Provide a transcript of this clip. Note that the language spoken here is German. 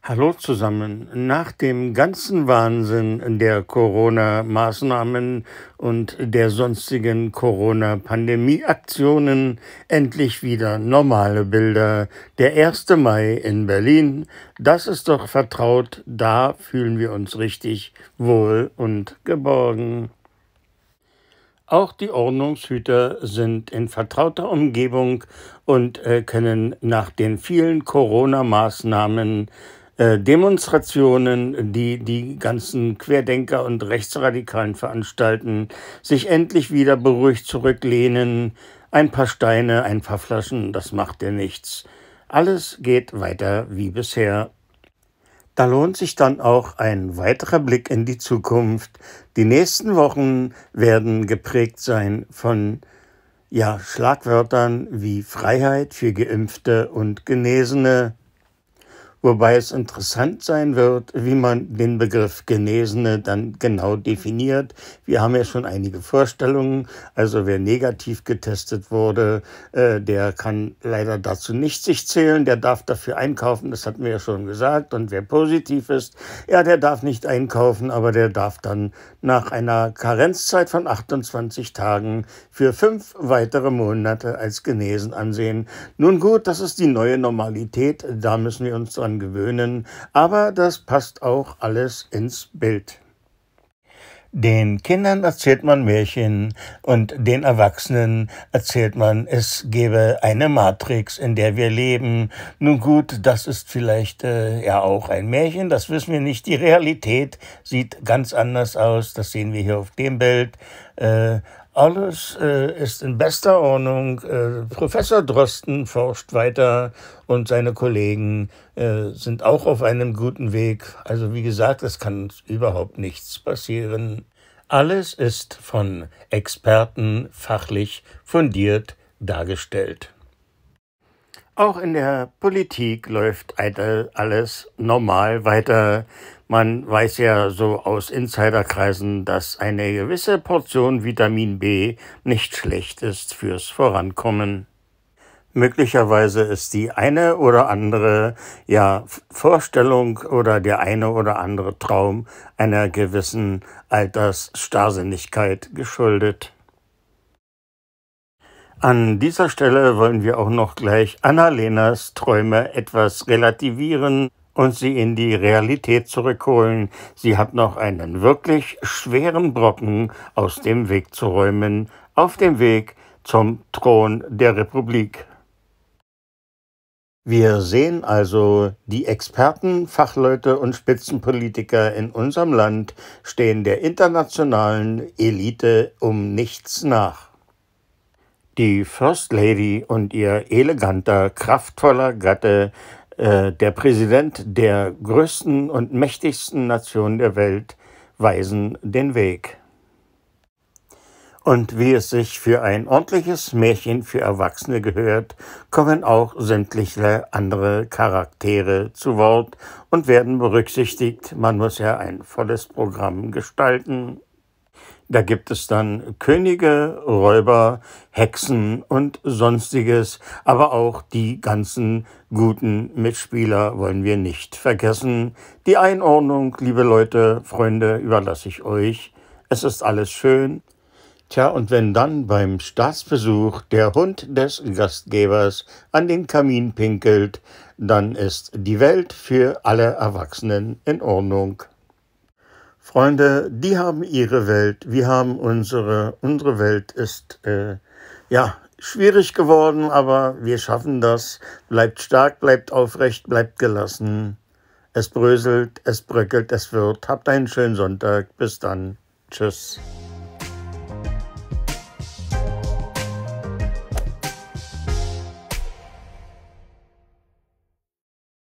Hallo zusammen. Nach dem ganzen Wahnsinn der Corona-Maßnahmen und der sonstigen Corona-Pandemie-Aktionen endlich wieder normale Bilder. Der 1. Mai in Berlin, das ist doch vertraut, da fühlen wir uns richtig wohl und geborgen. Auch die Ordnungshüter sind in vertrauter Umgebung und äh, können nach den vielen Corona-Maßnahmen äh, Demonstrationen, die die ganzen Querdenker und Rechtsradikalen veranstalten, sich endlich wieder beruhigt zurücklehnen, ein paar Steine, ein paar Flaschen, das macht dir nichts. Alles geht weiter wie bisher. Da lohnt sich dann auch ein weiterer Blick in die Zukunft. Die nächsten Wochen werden geprägt sein von ja, Schlagwörtern wie Freiheit für Geimpfte und Genesene, wobei es interessant sein wird, wie man den Begriff Genesene dann genau definiert. Wir haben ja schon einige Vorstellungen. Also wer negativ getestet wurde, äh, der kann leider dazu nicht sich zählen, der darf dafür einkaufen, das hatten wir ja schon gesagt. Und wer positiv ist, ja, der darf nicht einkaufen, aber der darf dann nach einer Karenzzeit von 28 Tagen für fünf weitere Monate als genesen ansehen. Nun gut, das ist die neue Normalität, da müssen wir uns dran dran gewöhnen, aber das passt auch alles ins Bild. Den Kindern erzählt man Märchen und den Erwachsenen erzählt man, es gebe eine Matrix, in der wir leben. Nun gut, das ist vielleicht äh, ja auch ein Märchen, das wissen wir nicht. Die Realität sieht ganz anders aus, das sehen wir hier auf dem Bild. Äh, alles äh, ist in bester Ordnung. Äh, Professor Drosten forscht weiter und seine Kollegen äh, sind auch auf einem guten Weg. Also wie gesagt, es kann überhaupt nichts passieren. Alles ist von Experten fachlich fundiert dargestellt. Auch in der Politik läuft alles normal weiter. Man weiß ja so aus Insiderkreisen, dass eine gewisse Portion Vitamin B nicht schlecht ist fürs Vorankommen. Möglicherweise ist die eine oder andere ja, Vorstellung oder der eine oder andere Traum einer gewissen Altersstarrsinnigkeit geschuldet. An dieser Stelle wollen wir auch noch gleich Annalenas Träume etwas relativieren und sie in die Realität zurückholen. Sie hat noch einen wirklich schweren Brocken aus dem Weg zu räumen, auf dem Weg zum Thron der Republik. Wir sehen also, die Experten, Fachleute und Spitzenpolitiker in unserem Land stehen der internationalen Elite um nichts nach. Die First Lady und ihr eleganter, kraftvoller Gatte äh, der Präsident der größten und mächtigsten Nation der Welt weisen den Weg. Und wie es sich für ein ordentliches Märchen für Erwachsene gehört, kommen auch sämtliche andere Charaktere zu Wort und werden berücksichtigt. Man muss ja ein volles Programm gestalten. Da gibt es dann Könige, Räuber, Hexen und sonstiges, aber auch die ganzen guten Mitspieler wollen wir nicht vergessen. Die Einordnung, liebe Leute, Freunde, überlasse ich euch. Es ist alles schön. Tja, und wenn dann beim Staatsbesuch der Hund des Gastgebers an den Kamin pinkelt, dann ist die Welt für alle Erwachsenen in Ordnung. Freunde, die haben ihre Welt, wir haben unsere. Unsere Welt ist äh, ja schwierig geworden, aber wir schaffen das. Bleibt stark, bleibt aufrecht, bleibt gelassen. Es bröselt, es bröckelt, es wird. Habt einen schönen Sonntag. Bis dann. Tschüss.